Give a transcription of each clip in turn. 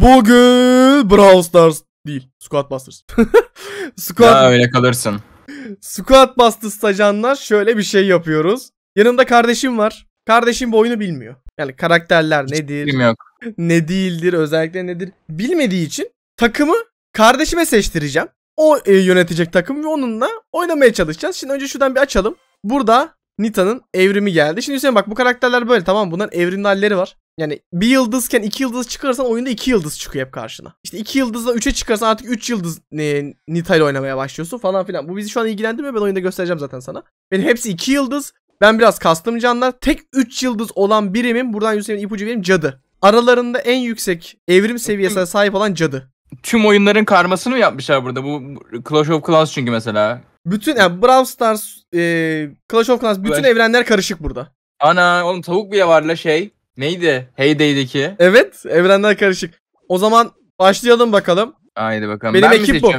Bugün Brawl Stars değil. Squad Busters. Squad... Ya öyle kalırsın. Squad Busters stajanlar şöyle bir şey yapıyoruz. Yanında kardeşim var. Kardeşim bu oyunu bilmiyor. Yani karakterler Hiç nedir? Yok. Ne değildir, özellikle nedir? Bilmediği için takımı kardeşime seçtireceğim. O e, yönetecek takım ve onunla oynamaya çalışacağız. Şimdi önce şuradan bir açalım. Burada Nita'nın evrimi geldi. Şimdi Hüseyin bak bu karakterler böyle tamam bunların evrimli halleri var. Yani bir yıldızken iki yıldız çıkarsan oyunda iki yıldız çıkıyor hep karşına. İşte iki yıldızla üçe çıkarsan artık üç yıldız e, Nita'yla oynamaya başlıyorsun falan filan. Bu bizi şu an ilgilendirmiyor ben oyunda göstereceğim zaten sana. Benim hepsi iki yıldız. Ben biraz kastım canlar. Tek üç yıldız olan birimin buradan Yusuf'un ipucu vereyim cadı. Aralarında en yüksek evrim seviyesine sahip olan cadı. Tüm oyunların karmasını mı yapmışlar burada? Bu Clash of Clans çünkü mesela. Bütün yani Brawl Stars, e, Clash of Clans bütün evet. evrenler karışık burada. Ana oğlum tavuk bile var la şey. Neydi? Heyday'deki. Evet. Evrenler karışık. O zaman başlayalım bakalım. Haydi bakalım. Benim ben ekip bu.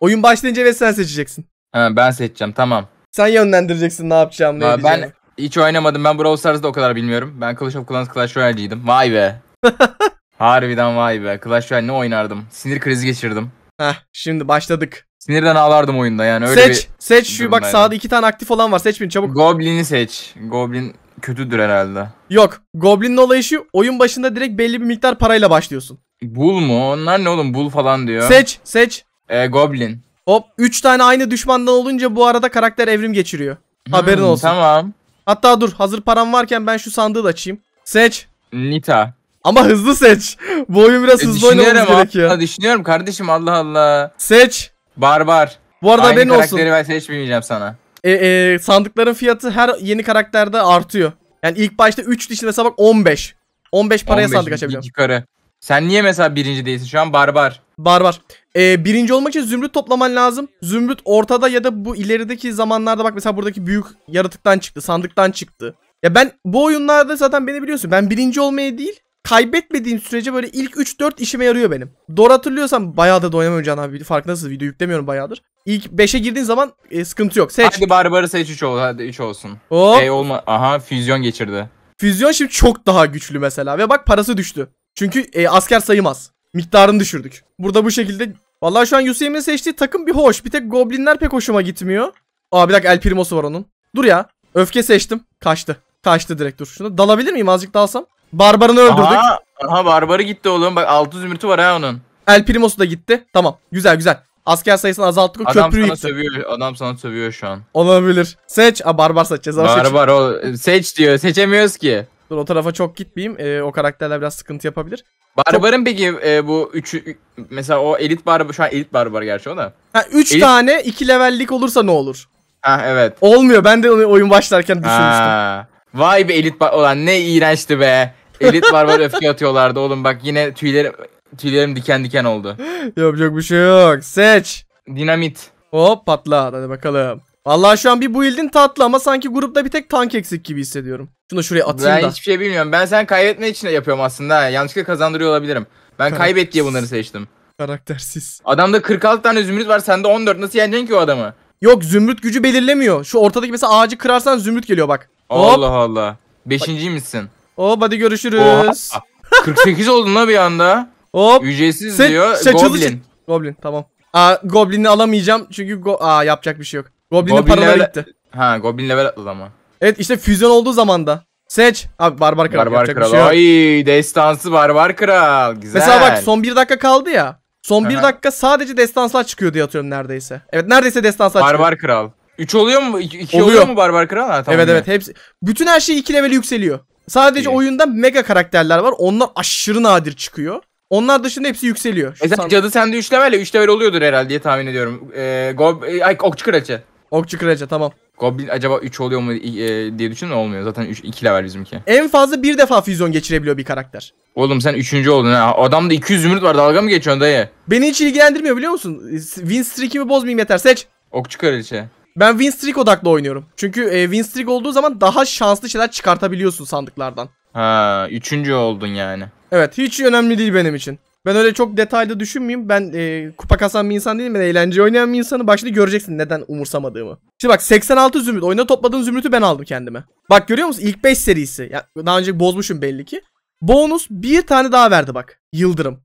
Oyun başlayınca ve sen seçeceksin. Ha, ben seçeceğim tamam. Sen yönlendireceksin ne yapacağım ne Ben hiç oynamadım. Ben Brawl Stars'da o kadar bilmiyorum. Ben Clash of Clans Clash Royale'ciydim. Vay be. Harbiden vay be. Clash Royale ne oynardım? Sinir krizi geçirdim. Heh, şimdi başladık. Sinirden ağlardım oyunda yani öyle seç, bir Seç seç şu bak sağda iki tane aktif olan var seç birini çabuk. Goblin'i seç. Goblin kötüdür herhalde. Yok. Goblin'in olayı şu. Oyun başında direkt belli bir miktar parayla başlıyorsun. Bul mu? Onlar ne oğlum? Bul falan diyor. Seç. Seç. Ee, Goblin. Hop. 3 tane aynı düşmandan olunca bu arada karakter evrim geçiriyor. Hmm, Haberin olsun. Tamam. Hatta dur. Hazır param varken ben şu sandığı da açayım. Seç. Nita. Ama hızlı seç. Bu oyun biraz e, hızlı oynamamız gerekiyor. Ha, düşünüyorum kardeşim Allah Allah. Seç. Barbar. Bu arada Aynı benim olsun. Aynı karakteri ben seçmeyeceğim sana e, e, sandıkların fiyatı her yeni karakterde artıyor. Yani ilk başta 3 dişli mesela bak 15. 15 paraya 15 sandık açabiliyorum. Yukarı. Sen niye mesela birinci değilsin? Şu an barbar. Barbar. Ee, birinci olmak için zümrüt toplaman lazım. Zümrüt ortada ya da bu ilerideki zamanlarda bak mesela buradaki büyük yaratıktan çıktı, sandıktan çıktı. Ya ben bu oyunlarda zaten beni biliyorsun. Ben birinci olmaya değil, kaybetmediğim sürece böyle ilk 3-4 işime yarıyor benim. Doğru hatırlıyorsam bayağı da da oynamıyorum abi. Farkındasınız video yüklemiyorum bayağıdır. İlk 5'e girdiğin zaman e, sıkıntı yok. Seç. Hadi Barbar'ı seç 3 ol, hadi 3 olsun. Hop. Hey olma. Aha füzyon geçirdi. Füzyon şimdi çok daha güçlü mesela ve bak parası düştü. Çünkü e, asker sayımaz. Miktarını düşürdük. Burada bu şekilde Vallahi şu an Yusem'in seçtiği takım bir hoş. Bir tek goblinler pek hoşuma gitmiyor. Aa bir dakika El Primo'su var onun. Dur ya. Öfke seçtim. Kaçtı. Kaçtı direkt dur. Şunu dalabilir miyim azıcık dalsam? Barbarını öldürdük. Aha, aha barbarı gitti oğlum. Bak 600 zümrütü var ha onun. El Primo'su da gitti. Tamam. Güzel güzel. Asker sayısını azalttık. Adam köprüyü sana yıktı. sövüyor. Adam sana sövüyor şu an. Olabilir. Seç. Aa, barbar seçeceğiz. Ama seç. Barbar Seç diyor. Seçemiyoruz ki. Dur o tarafa çok gitmeyeyim. Ee, o karakterler biraz sıkıntı yapabilir. Barbarın peki e, bu üçü mesela o elit barbar şu an elit barbar gerçi o da. Ha 3 elit... tane iki levellik olursa ne olur? Ha evet. Olmuyor. Ben de oyun başlarken düşünmüştüm. Ha. Vay be elit barbar olan ne iğrençti be. Elit barbar öfke atıyorlardı oğlum bak yine tüylerim Tüylerim diken diken oldu. Yapacak bir şey yok. Seç. Dinamit. Hop patla. Hadi bakalım. Allah şu an bir build'in tatlı ama sanki grupta bir tek tank eksik gibi hissediyorum. Şunu da şuraya atayım ben da. Ben hiçbir şey bilmiyorum. Ben sen kaybetme için yapıyorum aslında. Yanlışlıkla kazandırıyor olabilirim. Ben kaybet diye bunları seçtim. Karaktersiz. Adamda 46 tane zümrüt var. Sende 14. Nasıl yeneceksin ki o adamı? Yok zümrüt gücü belirlemiyor. Şu ortadaki mesela ağacı kırarsan zümrüt geliyor bak. Hop. Allah Allah. Beşinci misin? Hop hadi görüşürüz. Oha. 48 oldun la bir anda. Hop. Ücretsiz Se diyor. Seçalı Goblin. Goblin tamam. Aa, Goblin'i alamayacağım çünkü go Aa, yapacak bir şey yok. Goblin'in Goblin paraları gitti. Ha Goblin level atladı ama. Evet işte füzyon olduğu zaman da. Seç. Abi barbar kral barbar yapacak kral. bir şey yok. Ay destansı barbar kral. Güzel. Mesela bak son bir dakika kaldı ya. Son Aha. bir dakika sadece destanslar çıkıyor diye atıyorum neredeyse. Evet neredeyse destanslar barbar çıkıyor. Barbar kral. 3 oluyor mu? 2 oluyor. mu Barbar Kral? Ha, tamam evet yani. evet hepsi. Bütün her şey 2 level yükseliyor. Sadece İyi. oyunda mega karakterler var. Onlar aşırı nadir çıkıyor. Onlar dışında hepsi yükseliyor. E sen, cadı sende 3 level 3 level oluyordur herhalde diye tahmin ediyorum. Ee, gob e, ay okçu kraliçe. Okçu kraliçe tamam. Goblin acaba 3 oluyor mu e, diye düşündüm olmuyor. Zaten 3 2 level bizimki. En fazla bir defa füzyon geçirebiliyor bir karakter. Oğlum sen 3. oldun ha. Adamda 200 zümrüt var. Dalga mı geçiyorsun dayı? Beni hiç ilgilendirmiyor biliyor musun? Win streak'imi bozmayayım yeter. Seç. Okçu kraliçe. Ben win streak odaklı oynuyorum. Çünkü e, win streak olduğu zaman daha şanslı şeyler çıkartabiliyorsun sandıklardan. Ha, üçüncü oldun yani. Evet hiç önemli değil benim için. Ben öyle çok detaylı düşünmeyeyim. Ben e, kupa kasan bir insan değilim. Ben eğlence oynayan bir insanı başta göreceksin neden umursamadığımı. Şimdi bak 86 zümrüt. Oyunda topladığın zümrütü ben aldım kendime. Bak görüyor musun? İlk 5 serisi. Ya, daha önce bozmuşum belli ki. Bonus bir tane daha verdi bak. Yıldırım.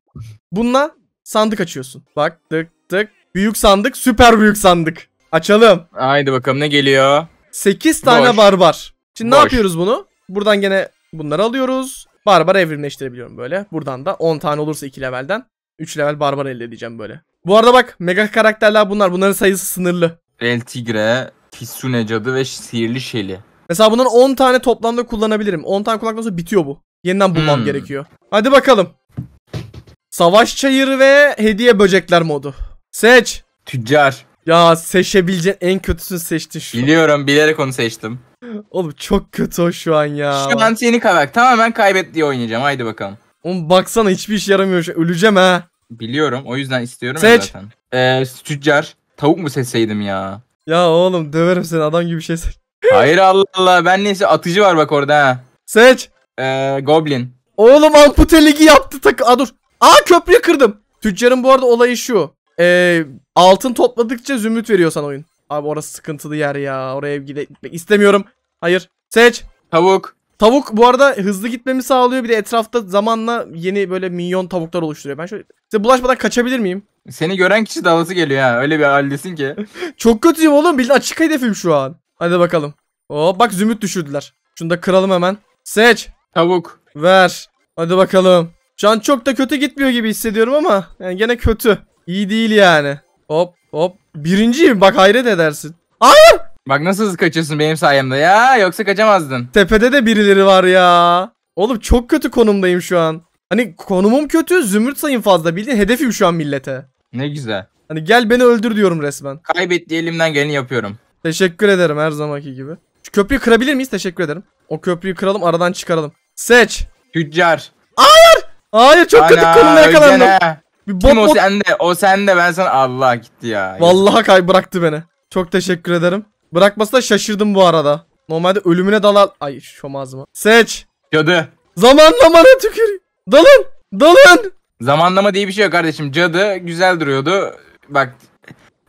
Bununla sandık açıyorsun. Bak tık tık. Büyük sandık. Süper büyük sandık. Açalım. Haydi bakalım ne geliyor? 8 tane Boş. barbar. Şimdi Boş. ne yapıyoruz bunu? Buradan gene Bunları alıyoruz. Barbar evrimleştirebiliyorum böyle. Buradan da 10 tane olursa 2 levelden 3 level barbar elde edeceğim böyle. Bu arada bak mega karakterler bunlar. Bunların sayısı sınırlı. El Tigre, Kisune Cadı ve Sihirli Şeli. Mesela bunların 10 tane toplamda kullanabilirim. 10 tane kullandıktan sonra bitiyor bu. Yeniden bulmam hmm. gerekiyor. Hadi bakalım. Savaş çayırı ve hediye böcekler modu. Seç. Tüccar. Ya seçebileceğin en kötüsünü seçtin şu. Biliyorum bilerek onu seçtim. Oğlum çok kötü o şu an ya. Şu an seni kaybet. Tamamen kaybet diye oynayacağım. Haydi bakalım. Oğlum baksana hiçbir iş yaramıyor. Şu. Öleceğim ha. Biliyorum. O yüzden istiyorum Seç. zaten. Ee, tüccar. Tavuk mu seçseydim ya? Ya oğlum döverim seni adam gibi bir şey seç. Hayır Allah Allah. Ben neyse atıcı var bak orada ha. Seç. Ee, Goblin. Oğlum ampute ligi yaptı takı. Aa dur. Aa köprüyü kırdım. Tüccarın bu arada olayı şu. Ee, altın topladıkça zümrüt veriyor sana oyun. Abi orası sıkıntılı yer ya. Oraya gitmek istemiyorum. Hayır. Seç. Tavuk. Tavuk bu arada hızlı gitmemi sağlıyor. Bir de etrafta zamanla yeni böyle milyon tavuklar oluşturuyor. Ben şöyle size bulaşmadan kaçabilir miyim? Seni gören kişi davası geliyor ha. Öyle bir haldesin ki. Çok kötüyüm oğlum. Bildiğin açık hedefim şu an. Hadi bakalım. Oo bak zümrüt düşürdüler. Şunu da kıralım hemen. Seç. Tavuk. Ver. Hadi bakalım. Şu an çok da kötü gitmiyor gibi hissediyorum ama yani gene kötü. İyi değil yani. Hop Hop birinciyim bak hayret edersin. Hayır. Bak nasıl hızlı kaçıyorsun benim sayemde ya yoksa kaçamazdın. Tepede de birileri var ya. Oğlum çok kötü konumdayım şu an. Hani konumum kötü zümrüt sayım fazla bildiğin hedefim şu an millete. Ne güzel. Hani gel beni öldür diyorum resmen. Kaybettiği elimden geleni yapıyorum. Teşekkür ederim her zamanki gibi. Şu köprüyü kırabilir miyiz? Teşekkür ederim. O köprüyü kıralım aradan çıkaralım. Seç. Tüccar. Hayır. Hayır çok Ana, kötü konumda yakalandım. Bir bot Kim o bot. sende? O sende ben sana Allah gitti ya. Vallahi kay bıraktı beni. Çok teşekkür ederim. Bırakmasına şaşırdım bu arada. Normalde ölümüne dalar. Ay şom mı? Seç. Cadı. Zamanlamana tükür. Dalın. Dalın. Zamanlama diye bir şey yok kardeşim. Cadı güzel duruyordu. Bak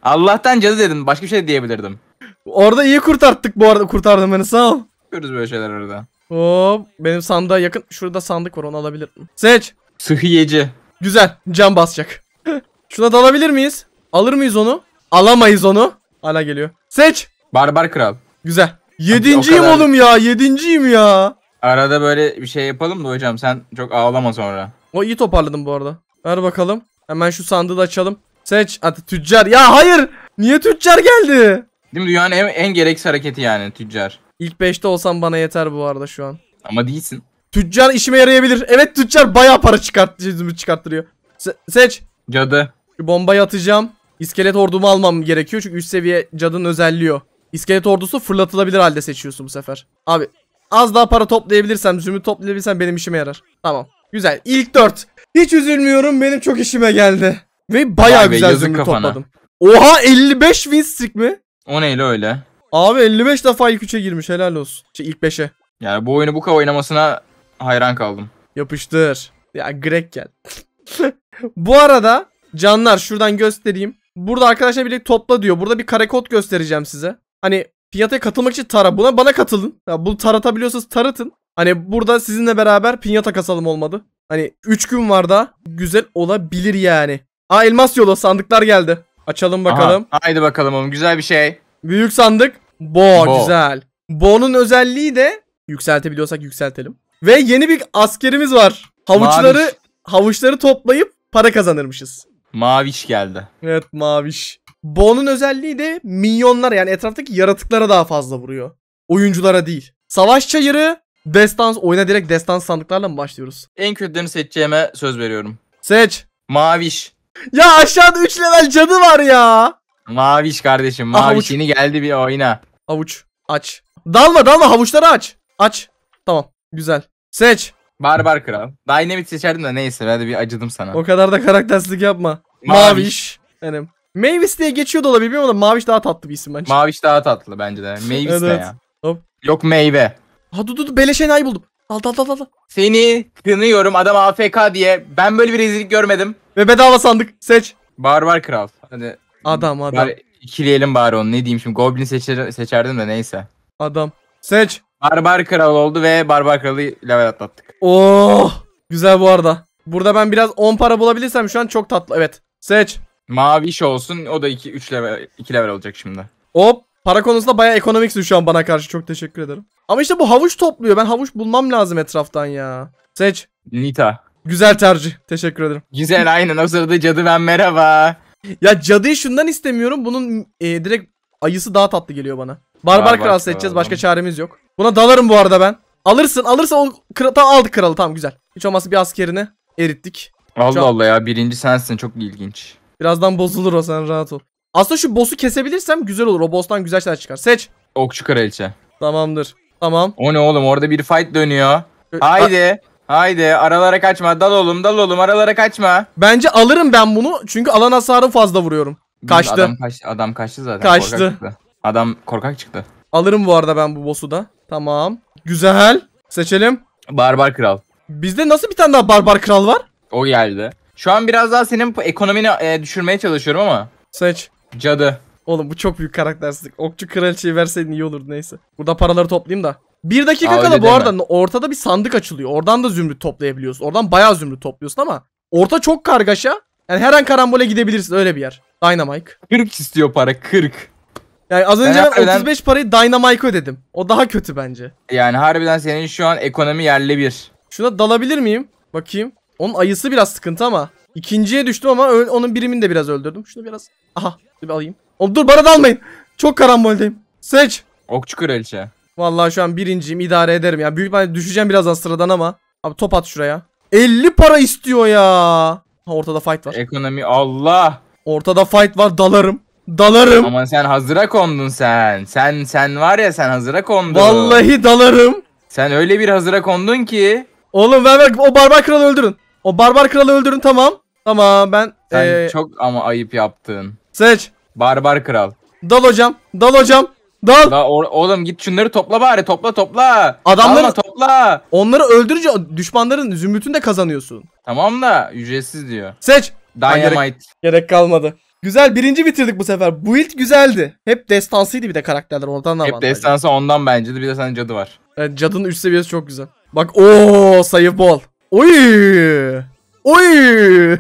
Allah'tan cadı dedim. Başka bir şey diyebilirdim. Orada iyi kurtarttık bu arada. Kurtardın beni sağ ol. Görürüz böyle şeyler orada. Hop benim sandığa yakın. Şurada sandık var onu alabilirim. Seç. Sıhhiyeci. Güzel. Cam basacak. Şuna dalabilir miyiz? Alır mıyız onu? Alamayız onu. Hala geliyor. Seç. Barbar kral. Güzel. Yedinciyim kadar... oğlum ya. Yedinciyim ya. Arada böyle bir şey yapalım da hocam sen çok ağlama sonra. O iyi toparladım bu arada. Ver bakalım. Hemen şu sandığı da açalım. Seç. Hadi tüccar. Ya hayır. Niye tüccar geldi? Değil mi? Dünyanın en, en gereksiz hareketi yani tüccar. İlk 5'te olsam bana yeter bu arada şu an. Ama değilsin. Tüccar işime yarayabilir. Evet tüccar bayağı para çıkart çıkarttırıyor. Se seç. Cadı. Şu bombayı atacağım. İskelet ordumu almam gerekiyor çünkü üst seviye cadının özelliği o. İskelet ordusu fırlatılabilir halde seçiyorsun bu sefer. Abi az daha para toplayabilirsem, zümrüt toplayabilirsem benim işime yarar. Tamam. Güzel. İlk 4. Hiç üzülmüyorum. Benim çok işime geldi. Ve bayağı Vay güzel yazık zümrüt kafana. topladım. Oha 55 win streak mi? O neyle öyle? Abi 55 defa ilk 3'e girmiş. Helal olsun. Şey ilk 5'e. Yani bu oyunu bu kadar oynamasına hayran kaldım. Yapıştır. Ya Greg gel. Bu arada canlar şuradan göstereyim. Burada arkadaşlar birlikte topla diyor. Burada bir kare kod göstereceğim size. Hani Pinyata'ya katılmak için tara. Buna bana katılın. Ya bunu taratabiliyorsanız taratın. Hani burada sizinle beraber piyata kasalım olmadı. Hani 3 gün var da güzel olabilir yani. Aa elmas yolu sandıklar geldi. Açalım bakalım. Aha, haydi bakalım oğlum güzel bir şey. Büyük sandık. Bo, Bo. güzel. Bo'nun özelliği de yükseltebiliyorsak yükseltelim. Ve yeni bir askerimiz var. Havuçları maviş. havuçları toplayıp para kazanırmışız. Maviş geldi. Evet maviş. Bo'nun özelliği de minyonlara yani etraftaki yaratıklara daha fazla vuruyor. Oyunculara değil. Savaş çayırı destans oyuna direkt destans sandıklarla mı başlıyoruz? En kötülerini seçeceğime söz veriyorum. Seç. Maviş. Ya aşağıda 3 level cadı var ya. Maviş kardeşim maviş Avuç. yeni geldi bir oyna. Havuç aç. Dalma dalma havuçları aç. Aç. Tamam. Güzel. Seç. Barbar Kral. Dynamite seçerdim de neyse ben de bir acıdım sana. O kadar da karaktersizlik yapma. Maviş. Maviş. Benim. Mavis diye geçiyor da olabilir ama Maviş daha tatlı bir isim bence. Maviş daha tatlı bence de. Mavis evet. de ya. Hop. Yok meyve. Ha dur dur beleş enayi buldum. Al al al al. Seni kınıyorum adam AFK diye. Ben böyle bir rezillik görmedim. Ve bedava sandık. Seç. Barbar Kral. Hadi. Adam adam. Bari ikileyelim bari onu. Ne diyeyim şimdi. Goblin seçer, seçerdim de neyse. Adam. Seç. Barbar Kral oldu ve Barbar Kralı level atlattık. Oo oh! Güzel bu arada. Burada ben biraz 10 para bulabilirsem şu an çok tatlı. Evet. Seç. Mavi iş olsun. O da 2 3 level 2 level olacak şimdi. Hop. Para konusunda bayağı ekonomiksin şu an bana karşı. Çok teşekkür ederim. Ama işte bu havuç topluyor. Ben havuç bulmam lazım etraftan ya. Seç. Nita. Güzel tercih. Teşekkür ederim. Güzel aynen. O sırada cadı ben merhaba. Ya cadıyı şundan istemiyorum. Bunun e, direkt ayısı daha tatlı geliyor bana. Barbar Kral seçeceğiz. Başka çaremiz yok. Buna dalarım bu arada ben. Alırsın alırsa o kral tamam aldık kralı tamam güzel. Hiç olmazsa bir askerini erittik. Allah Allah ya birinci sensin çok ilginç. Birazdan bozulur o sen rahat ol. Aslında şu boss'u kesebilirsem güzel olur. O boss'tan güzel şeyler çıkar. Seç. Okçu kraliçe. Tamamdır. Tamam. O ne oğlum orada bir fight dönüyor. Haydi. Haydi aralara kaçma. Dal oğlum dal oğlum aralara kaçma. Bence alırım ben bunu. Çünkü alan hasarı fazla vuruyorum. Kaçtı. Adam, kaç, adam kaçtı zaten. Kaçtı. Korkak adam korkak çıktı. Alırım bu arada ben bu boss'u da. Tamam. Güzel. Seçelim. Barbar Kral. Bizde nasıl bir tane daha Barbar Kral var? O geldi. Şu an biraz daha senin ekonomini e, düşürmeye çalışıyorum ama. Seç. Cadı. Oğlum bu çok büyük karaktersizlik. Okçu kraliçeyi verseydin iyi olurdu neyse. Burada paraları toplayayım da. Bir dakika Aa, kala bu arada deme. ortada bir sandık açılıyor. Oradan da zümrüt toplayabiliyorsun. Oradan bayağı zümrüt topluyorsun ama orta çok kargaşa. Yani her an karambole gidebilirsin öyle bir yer. Dynamite. 40 istiyor para 40. Yani az önce ben, ben harbiden... 35 parayı Dynamike'a ödedim. O daha kötü bence. Yani harbiden senin şu an ekonomi yerli bir. Şuna dalabilir miyim? Bakayım. Onun ayısı biraz sıkıntı ama. İkinciye düştüm ama onun birimini de biraz öldürdüm. Şunu biraz. Aha. Bir alayım. Oğlum dur bana dalmayın. Çok karamboldeyim. Seç. Okçu kraliçe. Vallahi şu an birinciyim idare ederim ya. Büyük ben düşeceğim birazdan sıradan ama. Abi top at şuraya. 50 para istiyor ya. Ha, ortada fight var. Ekonomi Allah. Ortada fight var dalarım. Dalarım. Ama sen hazıra kondun sen. Sen sen var ya sen hazıra kondun. Vallahi dalarım. Sen öyle bir hazıra kondun ki. Oğlum ver ver o barbar kralı öldürün. O barbar kralı öldürün tamam. Tamam ben. Sen ee... çok ama ayıp yaptın. Seç. Barbar kral. Dal hocam. Dal hocam. Dal. Da, oğlum git şunları topla bari topla topla. Adamları Alma, topla. Onları öldürünce düşmanların zümrütünü de kazanıyorsun. Tamam da ücretsiz diyor. Seç. Dynamite. Gerek, gerek kalmadı. Güzel birinci bitirdik bu sefer. Bu ilk güzeldi. Hep destansıydı bir de karakterler ondan da Hep destansı ondan bence de bir de sen cadı var. Evet, cadının üst seviyesi çok güzel. Bak o sayı bol. Oy! Oy!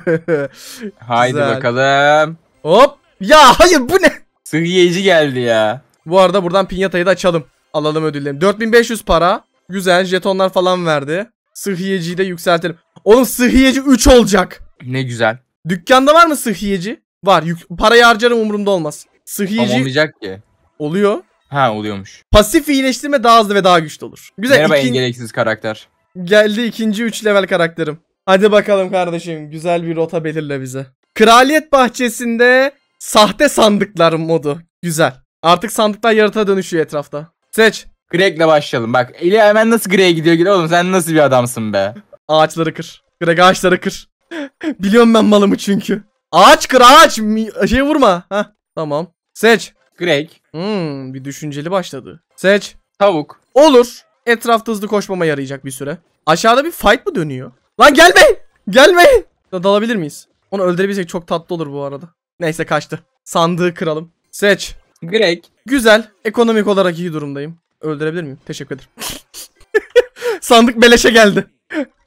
Haydi bakalım. Hop! Ya hayır bu ne? Sıhhiyeci geldi ya. Bu arada buradan pinyatayı da açalım. Alalım ödüllerimi. 4500 para. Güzel jetonlar falan verdi. Sıhhiyeciyi de yükseltelim. Oğlum sıhhiyeci 3 olacak. Ne güzel. Dükkanda var mı sıhhiyeci? Var. Yük parayı harcarım umurumda olmaz. Sıhhiyici... Ama olmayacak ki. Oluyor. Ha oluyormuş. Pasif iyileştirme daha hızlı ve daha güçlü olur. Güzel. Merhaba ikin... engeleksiz karakter. Geldi ikinci 3 level karakterim. Hadi bakalım kardeşim. Güzel bir rota belirle bize. Kraliyet bahçesinde sahte sandıklar modu. Güzel. Artık sandıklar yaratığa dönüşüyor etrafta. Seç. Greg'le başlayalım. Bak eli hemen nasıl Greg'e gidiyor gidiyor oğlum sen nasıl bir adamsın be. Ağaçları kır. Greg ağaçları kır. Biliyorum ben malımı çünkü. Ağaç kır ağaç. Şey vurma. Heh, tamam. Seç. Greg. Hmm, bir düşünceli başladı. Seç. Tavuk. Olur. Etrafta hızlı koşmama yarayacak bir süre. Aşağıda bir fight mı dönüyor? Lan gelme! Gelme! Dalabilir miyiz? Onu öldürebilsek çok tatlı olur bu arada. Neyse kaçtı. Sandığı kıralım. Seç. Greg. Güzel. Ekonomik olarak iyi durumdayım. Öldürebilir miyim? Teşekkür ederim. Sandık beleşe geldi.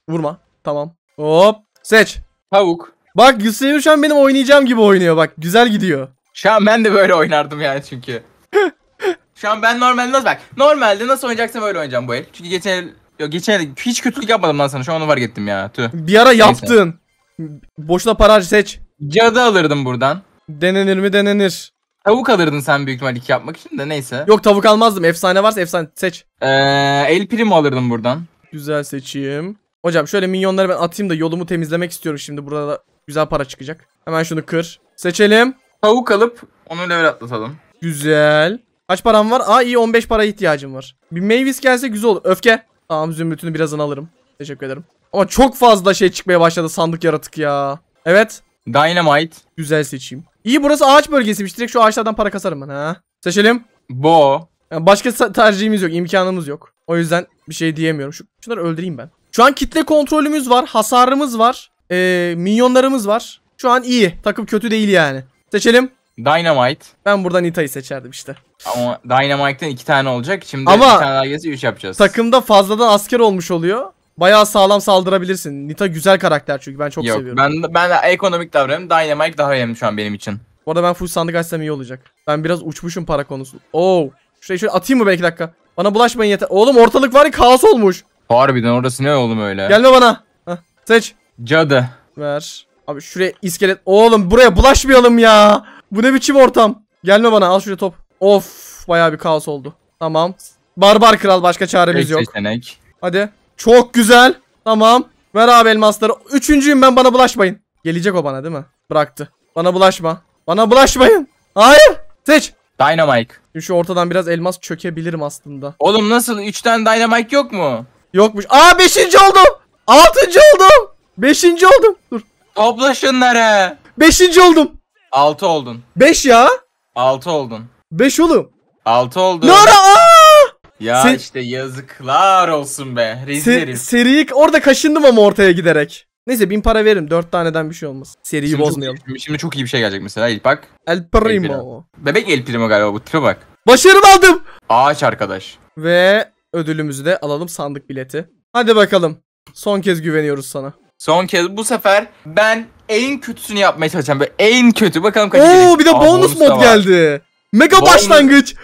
Vurma. Tamam. Hop. Seç. Tavuk. Bak Yusuf şu an benim oynayacağım gibi oynuyor bak. Güzel gidiyor. Şu an ben de böyle oynardım yani çünkü. şu an ben normalde nasıl bak. Normalde nasıl oynayacaksam öyle oynayacağım bu el. Çünkü geçen el, yok geçen el hiç kötülük yapmadım lan sana. Şu an var gittim ya. Tüh. Bir ara yaptın. Boşuna para seç. Cadı alırdım buradan. Denenir mi denenir. Tavuk alırdın sen büyük ihtimal yapmak için de neyse. Yok tavuk almazdım. Efsane varsa efsane seç. Ee, el primo alırdım buradan. Güzel seçim. Hocam şöyle minyonları ben atayım da yolumu temizlemek istiyorum şimdi burada Güzel para çıkacak. Hemen şunu kır. Seçelim. Tavuk alıp onu level atlatalım. Güzel. Kaç param var? Aa iyi 15 para ihtiyacım var. Bir meyvis gelse güzel olur. Öfke. Tamam zümrütünü birazdan alırım. Teşekkür ederim. Ama çok fazla şey çıkmaya başladı sandık yaratık ya. Evet. Dynamite. Güzel seçeyim. İyi burası ağaç bölgesiymiş. Direkt şu ağaçlardan para kasarım ben ha. Seçelim. Bo. Yani başka tercihimiz yok. imkanımız yok. O yüzden bir şey diyemiyorum. Şu, şunları öldüreyim ben. Şu an kitle kontrolümüz var. Hasarımız var. Ee, minyonlarımız var. Şu an iyi. Takım kötü değil yani. Seçelim. Dynamite. Ben buradan Nita'yı seçerdim işte. Ama Dynamite'den iki tane olacak. Şimdi Ama bir tane daha gelirse üç yapacağız. Takımda fazladan asker olmuş oluyor. Bayağı sağlam saldırabilirsin. Nita güzel karakter çünkü ben çok Yok, seviyorum. Ben, ben de ekonomik davranıyorum. Dynamite daha önemli şu an benim için. Bu arada ben full sandık açsam iyi olacak. Ben biraz uçmuşum para konusu. Oo. Şurayı şöyle atayım mı belki dakika? Bana bulaşmayın yeter. Oğlum ortalık var ya kaos olmuş. Harbiden orası ne oğlum öyle? Gelme bana. Heh, seç. Cadı. Ver. Abi şuraya iskelet. Oğlum buraya bulaşmayalım ya. Bu ne biçim ortam. Gelme bana al şuraya top. Of baya bir kaos oldu. Tamam. Barbar kral başka çaremiz yok. Seçenek. Hadi. Çok güzel. Tamam. Ver abi elmasları. Üçüncüyüm ben bana bulaşmayın. Gelecek o bana değil mi? Bıraktı. Bana bulaşma. Bana bulaşmayın. Hayır. Seç. Dynamite. şu ortadan biraz elmas çökebilirim aslında. Oğlum nasıl? üçten dynamite yok mu? Yokmuş. Aa beşinci oldum. altıncı oldum. Beşinci oldum. Dur. Topla şunları. Beşinci oldum. Altı oldun. Beş ya. Altı oldun. Beş oğlum. Altı oldun. Ne ara? Ya Se işte yazıklar olsun be. Rezil Se Seriyi orada kaşındım ama ortaya giderek. Neyse bin para veririm. Dört taneden bir şey olmaz. Seriyi şimdi bozmayalım. Çok, şimdi, çok iyi bir şey gelecek mesela. İlk bak. El Primo. El Bebek El Primo galiba bu tipe bak. Başarım aldım. Ağaç arkadaş. Ve ödülümüzü de alalım sandık bileti. Hadi bakalım. Son kez güveniyoruz sana. Son kez bu sefer ben en kötüsünü yapmaya çalışacağım. Böyle en kötü. Bakalım kaç Oo bir de Aa, bonus, bonus mod geldi. Mega bonus. başlangıç.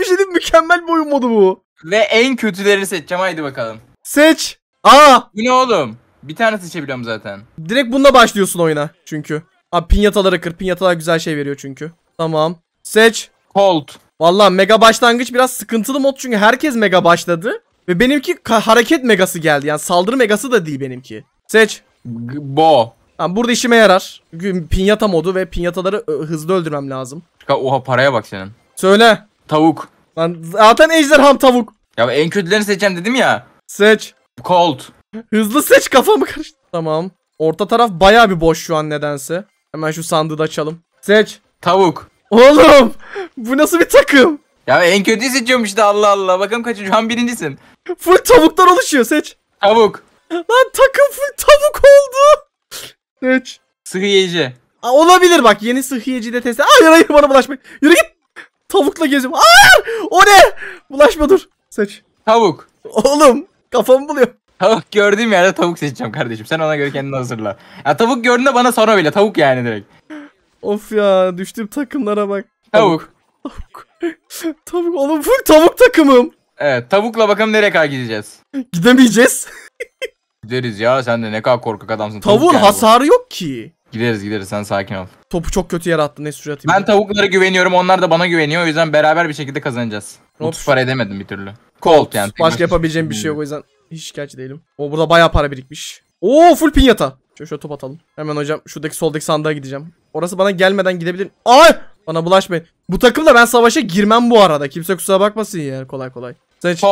bir şeyin mükemmel bir oyun modu bu. Ve en kötülerini seçeceğim. Haydi bakalım. Seç. Aa. Bu ne oğlum? Bir tane seçebiliyorum zaten. Direkt bununla başlıyorsun oyuna çünkü. Abi pinyatalara kır. Pinyatalar güzel şey veriyor çünkü. Tamam. Seç. Colt. Valla mega başlangıç biraz sıkıntılı mod çünkü herkes mega başladı. Ve benimki hareket megası geldi. Yani saldırı megası da değil benimki. Seç. G bo. Yani burada işime yarar. Pinyata modu ve pinyataları hızlı öldürmem lazım. Oha paraya bak senin. Söyle. Tavuk. Lan zaten ejderham tavuk. Ya en kötülerini seçeceğim dedim ya. Seç. Colt. Hızlı seç kafamı karıştı. Tamam. Orta taraf baya bir boş şu an nedense. Hemen şu sandığı da açalım. Seç. Tavuk. Oğlum bu nasıl bir takım? Ya en kötüyü seçiyorum işte Allah Allah. Bakalım kaçıncı. Şu an birincisin. Full tavuktan oluşuyor seç. Tavuk. Lan takım full tavuk oldu. Seç. Sıhhiyeci. Aa, olabilir bak yeni sıhhiyeci de test. Hayır hayır bana bulaşma. Yürü git. Tavukla geziyorum. Hayır. O ne? Bulaşma dur. Seç. Tavuk. Oğlum kafamı buluyor. Tavuk gördüğüm yerde tavuk seçeceğim kardeşim. Sen ona göre kendini hazırla. Ya tavuk gördüğünde bana sonra bile tavuk yani direkt. Of ya düştüğüm takımlara bak. Tavuk. Tavuk. tavuk oğlum full tavuk takımım. Evet tavukla bakalım nereye kadar gideceğiz. Gidemeyeceğiz. Gideriz ya sen de ne kadar korkak adamsın. Tavuğun tavuk yani hasarı bu. yok ki. Gideriz gideriz sen sakin ol. Topu çok kötü yere attın ne sürü atayım. Ben tavuklara güveniyorum onlar da bana güveniyor o yüzden beraber bir şekilde kazanacağız. Otuz para edemedim bir türlü. Colt yani. Başka yapabileceğim bir şey yok o yüzden hiç şikayetçi değilim. O burada bayağı para birikmiş. Oo full pinyata. Şöyle şöyle top atalım. Hemen hocam şuradaki soldaki sandığa gideceğim. Orası bana gelmeden gidebilir. Ay! Bana bulaşmayın. Bu takımda ben savaşa girmem bu arada. Kimse kusura bakmasın yani kolay kolay. Sen hiç...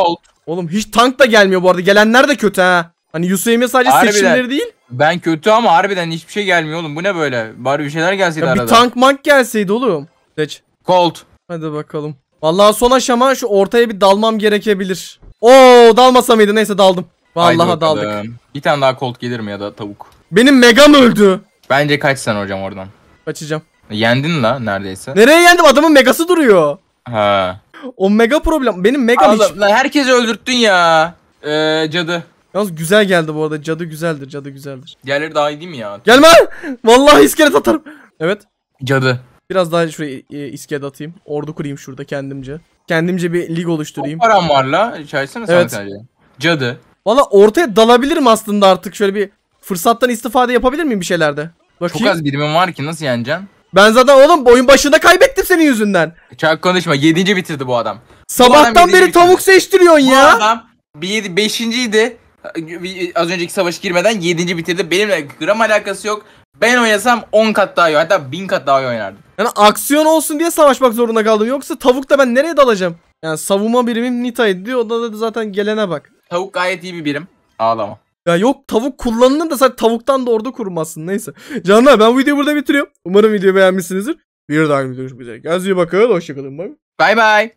Oğlum hiç tank da gelmiyor bu arada. Gelenler de kötü ha. Hani Yusuf'un sadece harbiden. seçimleri değil. Ben kötü ama harbiden hiçbir şey gelmiyor oğlum. Bu ne böyle? Bari bir şeyler gelseydi ya arada. Bir tank mank gelseydi oğlum. Seç. Cold. Hadi bakalım. Vallahi son aşama şu ortaya bir dalmam gerekebilir. Oo dalmasa mıydı? Neyse daldım. Vallahi daldık. Bir tane daha Colt gelir mi ya da tavuk? Benim megam öldü. Bence kaç sen hocam oradan. Kaçacağım. Yendin la neredeyse. Nereye yendim? Adamın megası duruyor. Ha. O mega problem. Benim mega Allah, hiç... Lan herkesi öldürttün ya. Ee, cadı. Yalnız güzel geldi bu arada. Cadı güzeldir. Cadı güzeldir. Diğerleri daha iyi değil mi ya? Gelme! Vallahi iskelet atarım. Evet. Cadı. Biraz daha şuraya e, iskelet atayım. Ordu kurayım şurada kendimce. Kendimce bir lig oluşturayım. Çok param var la. İçerisine evet. sadece. Cadı. Valla ortaya dalabilirim aslında artık. Şöyle bir fırsattan istifade yapabilir miyim bir şeylerde? Bakayım. Çok az birimim var ki nasıl yeneceksin? Ben zaten oğlum oyun başında kaybettim senin yüzünden. Çok konuşma. Yedinci bitirdi bu adam. Sabahtan adam beri bitirdi. tavuk seçtiriyorsun Bu ya. adam bir beşinciydi. Az önceki savaş girmeden yedinci bitirdi. Benimle gram alakası yok. Ben oynasam 10 kat daha iyi. Hatta 1000 kat daha iyi oynardım. Yani aksiyon olsun diye savaşmak zorunda kaldım. Yoksa tavuk da ben nereye dalacağım? Yani savunma birimim Nita'ydı diyor. O da da zaten gelene bak. Tavuk gayet iyi bir birim. Ağlama. Ya yok tavuk kullanılır da sen tavuktan da orada kurmazsın neyse. Canlar ben bu videoyu burada bitiriyorum. Umarım videoyu beğenmişsinizdir. Bir daha görüşmek üzere. Kendinize iyi bakın. Hoşçakalın. Bay bay.